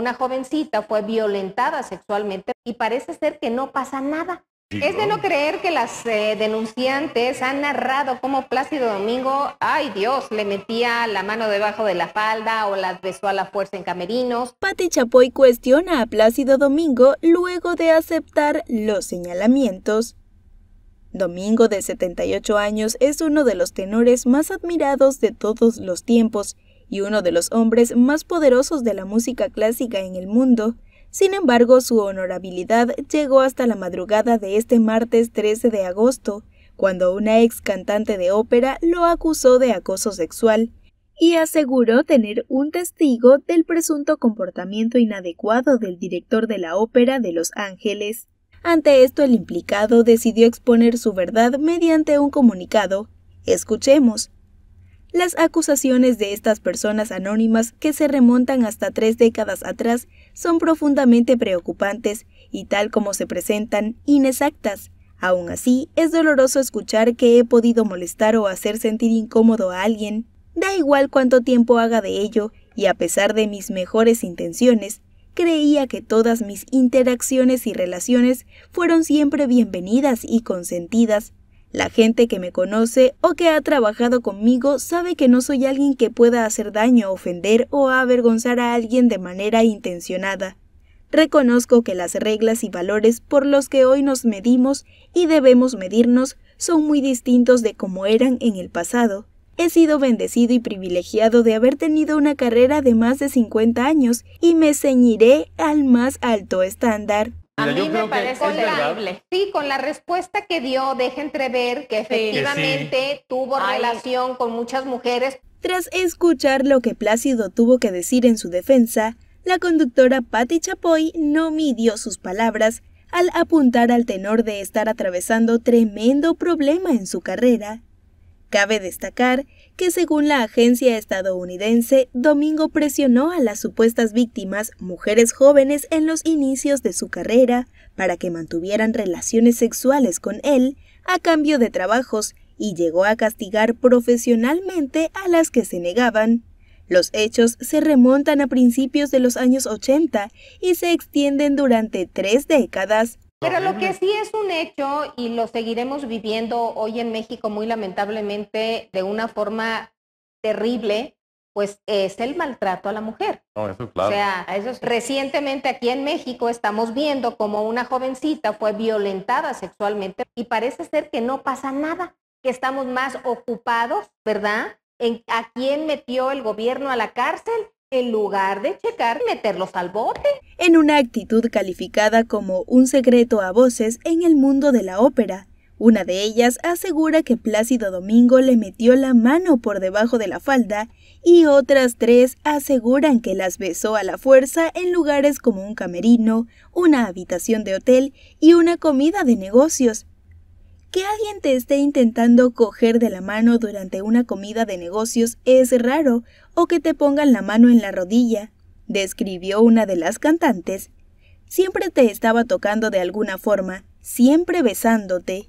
una jovencita fue violentada sexualmente y parece ser que no pasa nada. es de no creer que las eh, denunciantes han narrado cómo Plácido Domingo, ay Dios, le metía la mano debajo de la falda o la besó a la fuerza en camerinos. Patti Chapoy cuestiona a Plácido Domingo luego de aceptar los señalamientos. Domingo, de 78 años, es uno de los tenores más admirados de todos los tiempos y uno de los hombres más poderosos de la música clásica en el mundo, sin embargo, su honorabilidad llegó hasta la madrugada de este martes 13 de agosto, cuando una ex cantante de ópera lo acusó de acoso sexual y aseguró tener un testigo del presunto comportamiento inadecuado del director de la ópera de Los Ángeles. Ante esto, el implicado decidió exponer su verdad mediante un comunicado. Escuchemos. Las acusaciones de estas personas anónimas, que se remontan hasta tres décadas atrás, son profundamente preocupantes y tal como se presentan, inexactas. Aún así, es doloroso escuchar que he podido molestar o hacer sentir incómodo a alguien. Da igual cuánto tiempo haga de ello, y a pesar de mis mejores intenciones, creía que todas mis interacciones y relaciones fueron siempre bienvenidas y consentidas, la gente que me conoce o que ha trabajado conmigo sabe que no soy alguien que pueda hacer daño, ofender o avergonzar a alguien de manera intencionada. Reconozco que las reglas y valores por los que hoy nos medimos y debemos medirnos son muy distintos de como eran en el pasado. He sido bendecido y privilegiado de haber tenido una carrera de más de 50 años y me ceñiré al más alto estándar a mí me parece Sí, con la respuesta que dio, deja entrever que efectivamente tuvo relación con muchas mujeres. Tras escuchar lo que Plácido tuvo que decir en su defensa, la conductora Patti Chapoy no midió sus palabras al apuntar al tenor de estar atravesando tremendo problema en su carrera Cabe destacar que según la agencia estadounidense, Domingo presionó a las supuestas víctimas, mujeres jóvenes en los inicios de su carrera, para que mantuvieran relaciones sexuales con él a cambio de trabajos y llegó a castigar profesionalmente a las que se negaban. Los hechos se remontan a principios de los años 80 y se extienden durante tres décadas, pero lo que sí es un hecho y lo seguiremos viviendo hoy en México muy lamentablemente de una forma terrible, pues es el maltrato a la mujer. O sea, recientemente aquí en México estamos viendo como una jovencita fue violentada sexualmente y parece ser que no pasa nada, que estamos más ocupados, ¿verdad? En a quién metió el gobierno a la cárcel en lugar de checar, meterlos al bote. En una actitud calificada como un secreto a voces en el mundo de la ópera, una de ellas asegura que Plácido Domingo le metió la mano por debajo de la falda y otras tres aseguran que las besó a la fuerza en lugares como un camerino, una habitación de hotel y una comida de negocios, que alguien te esté intentando coger de la mano durante una comida de negocios es raro, o que te pongan la mano en la rodilla, describió una de las cantantes. Siempre te estaba tocando de alguna forma, siempre besándote,